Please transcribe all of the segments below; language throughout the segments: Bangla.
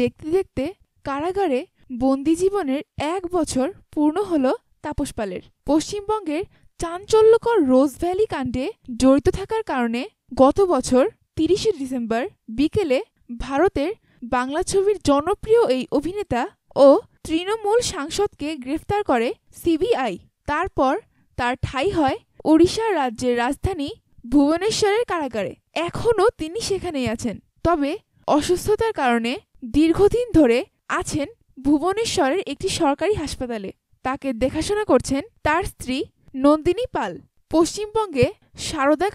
দেখতে দেখতে কারাগারে বন্দি জীবনের এক বছর পূর্ণ হল তাপস পালের পশ্চিমবঙ্গের চাঞ্চল্যকর রোজ ভ্যালি কাণ্ডে জড়িত থাকার কারণে গত বছর তিরিশে ডিসেম্বর বিকেলে ভারতের বাংলা ছবির জনপ্রিয় এই অভিনেতা ও তৃণমূল সাংসদকে গ্রেফতার করে সিবিআই তারপর তার ঠাঁই হয় ওড়িশা রাজ্যের রাজধানী ভুবনেশ্বরের কারাগারে এখনও তিনি সেখানেই আছেন তবে অসুস্থতার কারণে দীর্ঘদিন ধরে আছেন ভুবনেশ্বরের একটি সরকারি হাসপাতালে তাকে দেখাশোনা করছেন তার স্ত্রী নন্দিনী পাল পশ্চিমবঙ্গে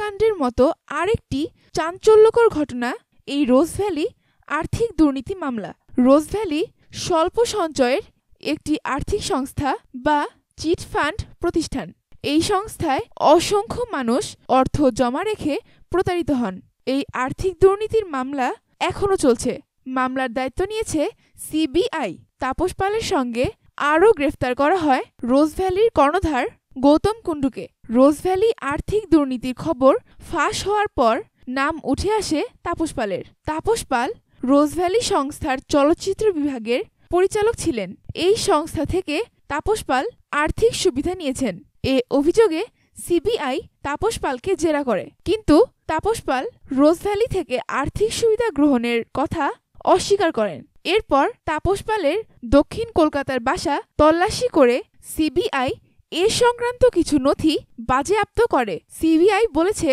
কাণ্ডের মতো আরেকটি চাঞ্চল্যকর ঘটনা এই রোজ ভ্যালি আর্থিক দুর্নীতি মামলা রোজ ভ্যালি স্বল্প সঞ্চয়ের একটি আর্থিক সংস্থা বা চিট ফান্ড প্রতিষ্ঠান এই সংস্থায় অসংখ্য মানুষ অর্থ জমা রেখে প্রতারিত হন এই আর্থিক দুর্নীতির মামলা এখনও চলছে মামলার দায়িত্ব নিয়েছে সিবিআই তাপস পালের সঙ্গে আরও গ্রেফতার করা হয় রোজ ভ্যালির কর্ণধার গৌতম কুণ্ডুকে রোজভ্যালি আর্থিক দুর্নীতির খবর ফাঁস হওয়ার পর নাম উঠে আসে তাপস পালের তাপস পাল রোজ ভ্যালি সংস্থার চলচ্চিত্র বিভাগের পরিচালক ছিলেন এই সংস্থা থেকে তাপস পাল আর্থিক সুবিধা নিয়েছেন এ অভিযোগে সিবিআই তাপস পালকে জেরা করে কিন্তু তাপস পাল রোজ ভ্যালি থেকে আর্থিক সুবিধা গ্রহণের কথা অস্বীকার করেন এরপর তাপস পালের দক্ষিণ কলকাতার বাসা তল্লাশি করে সিবিআই এ সংক্রান্ত কিছু নথি বাজেয়াপ্ত করে সিবিআই বলেছে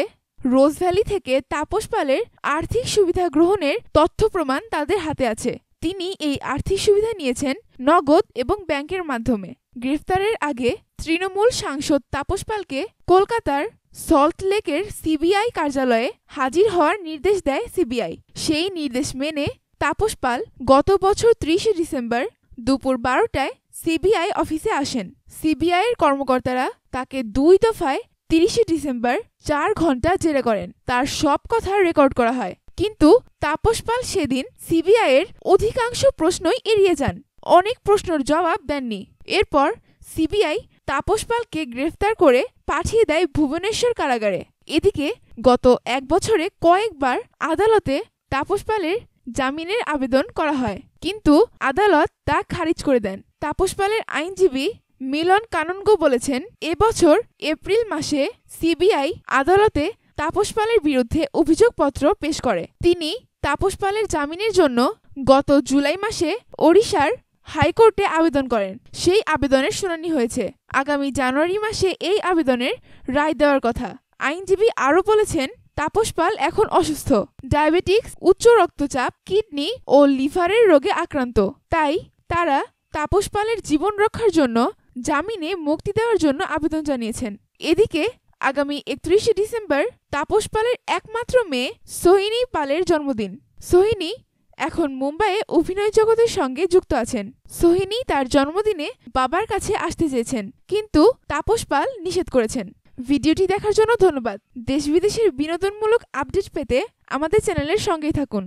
রোজ ভ্যালি থেকে তাপস পালের আর্থিক সুবিধা গ্রহণের তথ্য প্রমাণ তাদের হাতে আছে তিনি এই আর্থিক সুবিধা নিয়েছেন নগদ এবং ব্যাংকের মাধ্যমে গ্রেফতারের আগে তৃণমূল সাংসদ তাপস পালকে কলকাতার সল্টলেকের সিবিআই কার্যালয়ে হাজির হওয়ার নির্দেশ দেয় সিবিআই সেই নির্দেশ মেনে তাপস পাল গত বছর ত্রিশে ডিসেম্বর দুপুর বারোটায় সিবিআই অফিসে আসেন সিবিআইয়ের কর্মকর্তারা তাকে দুই দফায় তিরিশে ডিসেম্বর চার ঘন্টা জেরা করেন তার সব কথা রেকর্ড করা হয় কিন্তু তাপস পাল সেদিন সিবিআইয়ের অধিকাংশ প্রশ্নই এড়িয়ে যান অনেক প্রশ্নের জবাব দেননি এরপর সিবিআই তাপস পালকে গ্রেফতার করে পাঠিয়ে দেয় ভুবনেশ্বর কারাগারে এদিকে গত এক বছরে কয়েকবার আদালতে তাপস পালের জামিনের আবেদন করা হয় কিন্তু আদালত তা খারিজ করে দেন তাপস পালের আইনজীবী মিলন কাননগো বলেছেন এবছর এপ্রিল মাসে সিবিআই আদালতে তাপস পালের বিরুদ্ধে অভিযোগপত্র পেশ করে তিনি তাপস পালের জামিনের জন্য গত জুলাই মাসে ওড়িশার হাইকোর্টে আবেদন করেন সেই আবেদনের শুনানি হয়েছে আগামী জানুয়ারি মাসে এই আবেদনের রায় দেওয়ার কথা আইনজীবী আরও বলেছেন তাপস পাল এখন অসুস্থ ডায়াবেটিক্স উচ্চ রক্তচাপ কিডনি ও লিভারের রোগে আক্রান্ত তাই তারা তাপস পালের জীবন রক্ষার জন্য জামিনে মুক্তি দেওয়ার জন্য আবেদন জানিয়েছেন এদিকে আগামী একত্রিশে ডিসেম্বর তাপস পালের একমাত্র মেয়ে সোহিনী পালের জন্মদিন সোহিনী এখন মুম্বাইয়ে অভিনয় জগতের সঙ্গে যুক্ত আছেন সোহিনী তার জন্মদিনে বাবার কাছে আসতে চেয়েছেন কিন্তু তাপস পাল নিষেধ করেছেন ভিডিওটি দেখার জন্য ধন্যবাদ দেশ বিদেশের বিনোদনমূলক আপডেট পেতে আমাদের চ্যানেলের সঙ্গেই থাকুন